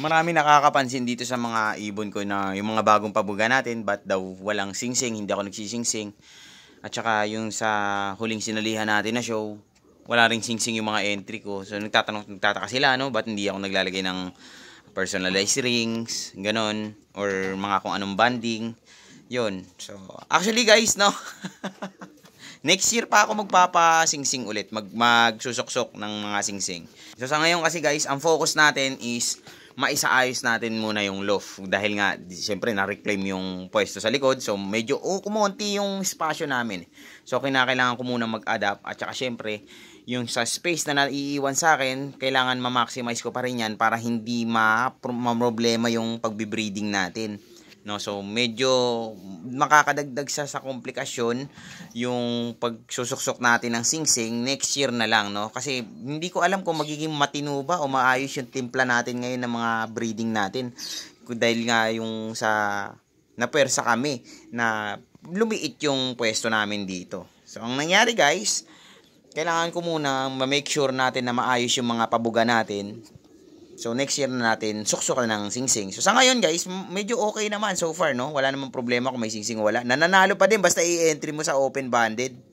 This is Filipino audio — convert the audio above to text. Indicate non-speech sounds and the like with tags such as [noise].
Marami nakakapansin dito sa mga ibon ko na yung mga bagong pabuga natin, but daw walang singsing, hindi ako nagsisingsing. At saka yung sa huling sinalihan natin na show, wala ring singsing yung mga entry ko. So nagtatanong, nagtataka sila, no? Ba't hindi ako naglalagay ng personalized rings, ganon, or mga kung anong banding. yon So, actually guys, no? [laughs] Next year pa ako magpapasingsing ulit, mag magsusuksok ng mga singsing. So sa ngayon kasi guys, ang focus natin is maisaayos natin muna yung loaf. dahil nga siyempre na-reclaim yung pwesto sa likod so medyo oh, kumonti yung espasyo namin so kinakailangan ko muna mag-adapt at saka siyempre yung sa space na naiiwan sa akin kailangan ma-maximize ko pa rin yan para hindi ma-problema yung pagbibreeding natin No, so medyo makakadagdag sa sa komplikasyon yung pagsusuksok natin ng singsing next year na lang, no? Kasi hindi ko alam kung magiging matino ba o maayos yung timpla natin ngayon ng mga breeding natin. Dahil nga yung sa na napersa kami na lumiit yung pwesto namin dito. So ang nangyari guys, kailangan ko muna ma-make sure natin na maayos yung mga pabuga natin So next year na natin suksukan ng singsing. -sing. So sa ngayon guys, medyo okay naman so far no. Wala namang problema kung may singsing -sing wala. Nananalo pa din basta i-entry mo sa open banded.